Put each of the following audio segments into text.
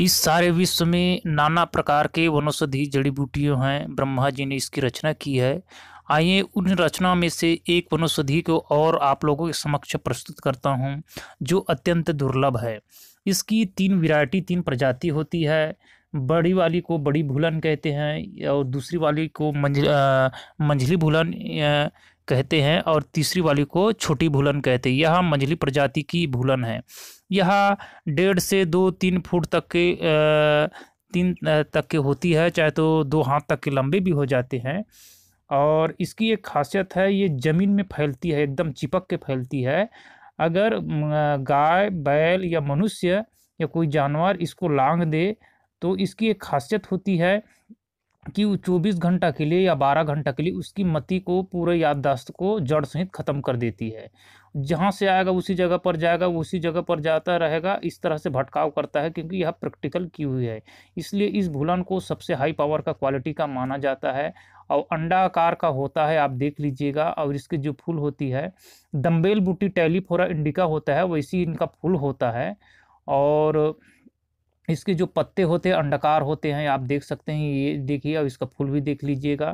इस सारे विश्व में नाना प्रकार के वनौषधि जड़ी बूटियों हैं ब्रह्मा जी ने इसकी रचना की है आइए उन रचना में से एक वनौषधि को और आप लोगों के समक्ष प्रस्तुत करता हूँ जो अत्यंत दुर्लभ है इसकी तीन वैरायटी तीन प्रजाति होती है बड़ी वाली को बड़ी भूलन कहते हैं और दूसरी वाली को मंझ मंझली भूलन कहते हैं और तीसरी वाली को छोटी भूलन कहते हैं यह मंझली प्रजाति की भूलन है यह डेढ़ से दो तीन फुट तक के तीन तक के होती है चाहे तो दो हाथ तक के लंबे भी हो जाते हैं और इसकी एक खासियत है ये ज़मीन में फैलती है एकदम चिपक के फैलती है अगर गाय बैल या मनुष्य या कोई जानवर इसको लांग दे तो इसकी एक खासियत होती है कि चौबीस घंटा के लिए या बारह घंटा के लिए उसकी मति को पूरे याददाश्त को जड़ सहित ख़त्म कर देती है जहाँ से आएगा उसी जगह पर जाएगा उसी जगह पर जाता रहेगा इस तरह से भटकाव करता है क्योंकि यह प्रैक्टिकल की हुई है इसलिए इस भूलन को सबसे हाई पावर का क्वालिटी का माना जाता है और अंडा आकार का होता है आप देख लीजिएगा और इसकी जो फूल होती है दम्बेल बूटी टैलीफोरा इंडिका होता है वैसी इनका फूल होता है और इसके जो पत्ते होते हैं अंडाकार होते हैं आप देख सकते हैं ये देखिए और इसका फूल भी देख लीजिएगा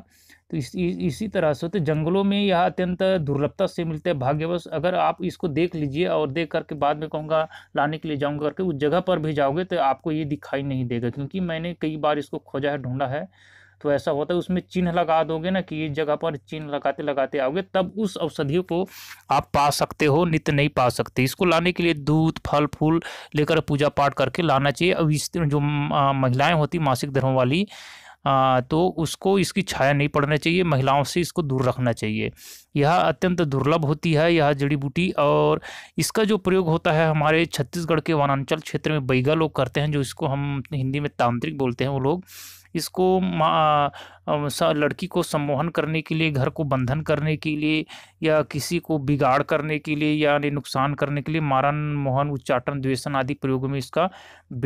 तो इस, इस इसी तरह से तो जंगलों में यह अत्यंत दुर्लभता से मिलते हैं भाग्यवश अगर आप इसको देख लीजिए और देख करके बाद में कहूँगा लाने के लिए जाऊँगा करके उस जगह पर भी जाओगे तो आपको ये दिखाई नहीं देगा क्योंकि मैंने कई बार इसको खोजा है ढूंढा है तो ऐसा होता है उसमें चिन्ह लगा दोगे ना कि इस जगह पर चिन्ह लगाते लगाते आओगे तब उस औषधियों को आप पा सकते हो नित्य नहीं पा सकते इसको लाने के लिए दूध फल फूल लेकर पूजा पाठ करके लाना चाहिए अब इस जो महिलाएं होती मासिक धर्म वाली आ, तो उसको इसकी छाया नहीं पड़ना चाहिए महिलाओं से इसको दूर रखना चाहिए यह अत्यंत दुर्लभ होती है यह जड़ी बूटी और इसका जो प्रयोग होता है हमारे छत्तीसगढ़ के वनांचल क्षेत्र में बैगा लोग करते हैं जो इसको हम हिंदी में तांत्रिक बोलते हैं वो लोग इसको लड़की को सम्मोहन करने के लिए घर को बंधन करने के लिए या किसी को बिगाड़ करने के लिए या नुकसान करने के लिए मारन मोहन उच्चाटन द्वेषण आदि प्रयोगों में इसका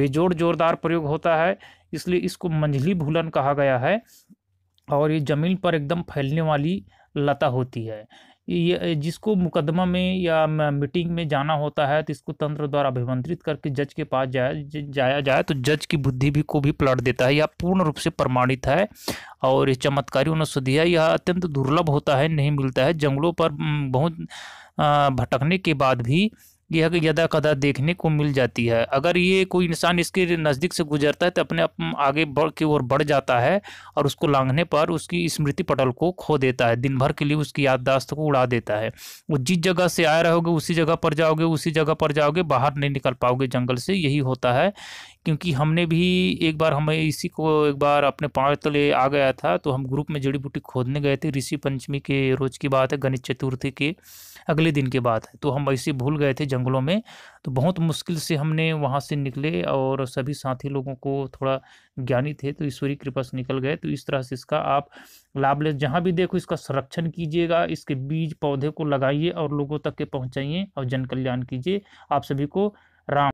बेजोड़ जोरदार प्रयोग होता है इसलिए इसको मंझली भूलन कहा गया है और ये ज़मीन पर एकदम फैलने वाली लता होती है जिसको मुकदमा में या मीटिंग में जाना होता है तो इसको तंत्र द्वारा अभिमंत्रित करके जज के पास जाया जाया जाए तो जज की बुद्धि भी को भी पलट देता है यह पूर्ण रूप से प्रमाणित है और ये चमत्कारी वनौषधि है यह अत्यंत दुर्लभ होता है नहीं मिलता है जंगलों पर बहुत भटकने के बाद भी यह यदा कदा देखने को मिल जाती है अगर ये कोई इंसान इसके नज़दीक से गुजरता है तो अपने आप आगे बढ़ की ओर बढ़ जाता है और उसको लांघने पर उसकी स्मृति पटल को खो देता है दिन भर के लिए उसकी याददाश्त को उड़ा देता है वो जिस जगह से आए रहोगे उसी जगह पर जाओगे उसी जगह पर जाओगे बाहर नहीं निकल पाओगे जंगल से यही होता है क्योंकि हमने भी एक बार हमें इसी को एक बार अपने पाँव तले आ गया था तो हम ग्रुप में जड़ी बूटी खोदने गए थे ऋषि पंचमी के रोज़ की बात है गणेश चतुर्थी के अगले दिन की बात है तो हम ऐसे भूल गए थे जंगलों में तो बहुत मुश्किल से हमने वहाँ से निकले और सभी साथी लोगों को थोड़ा ज्ञानी थे तो ईश्वरी कृपा से निकल गए तो इस तरह से इसका आप लाभ ले जहाँ भी देखो इसका संरक्षण कीजिएगा इसके बीज पौधे को लगाइए और लोगों तक के पहुँचाइए और जन कल्याण कीजिए आप सभी को